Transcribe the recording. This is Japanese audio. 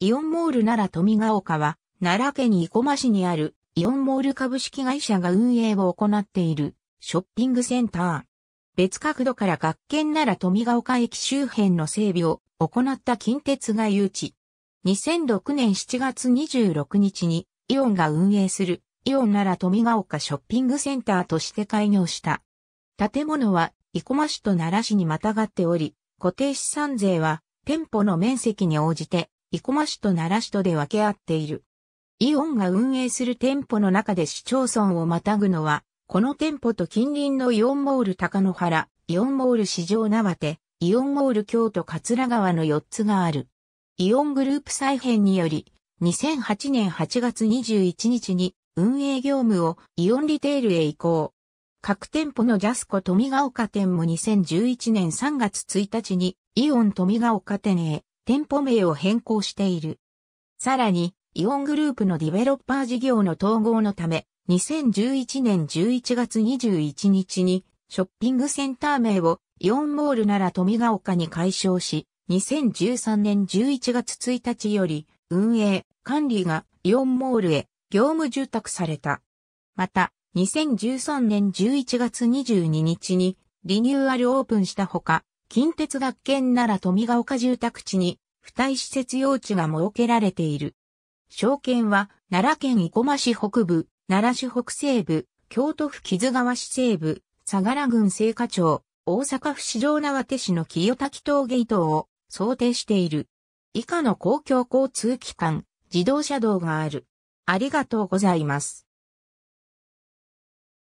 イオンモール奈良富ヶ丘は、奈良県生駒市にあるイオンモール株式会社が運営を行っているショッピングセンター。別角度から学研奈良富ヶ丘駅周辺の整備を行った近鉄が誘致。2006年7月26日にイオンが運営するイオン奈良富ヶ丘ショッピングセンターとして開業した。建物は生駒市と奈良市にまたがっており、固定資産税は店舗の面積に応じて生駒市と奈良市とで分け合っている。イオンが運営する店舗の中で市町村をまたぐのは、この店舗と近隣のイオンモール高野原、イオンモール市場縄手、イオンモール京都桂川の4つがある。イオングループ再編により、2008年8月21日に運営業務をイオンリテールへ移行。各店舗のジャスコ富ヶ丘店も2011年3月1日にイオン富ヶ丘店へ、店舗名を変更している。さらに、イオングループのディベロッパー事業の統合のため、2011年11月21日に、ショッピングセンター名をイオンモールなら富ヶ丘に解消し、2013年11月1日より、運営、管理がイオンモールへ業務受託された。また、2013年11月22日にリニューアルオープンしたほか、近鉄学研なら富ヶ丘住宅地に、付帯施設用地が設けられている。証券は、奈良県生駒市北部、奈良市北西部、京都府木津川市西部、相良郡聖火町、大阪府市場縄手市の清滝峠伊を想定している。以下の公共交通機関、自動車道がある。ありがとうございます。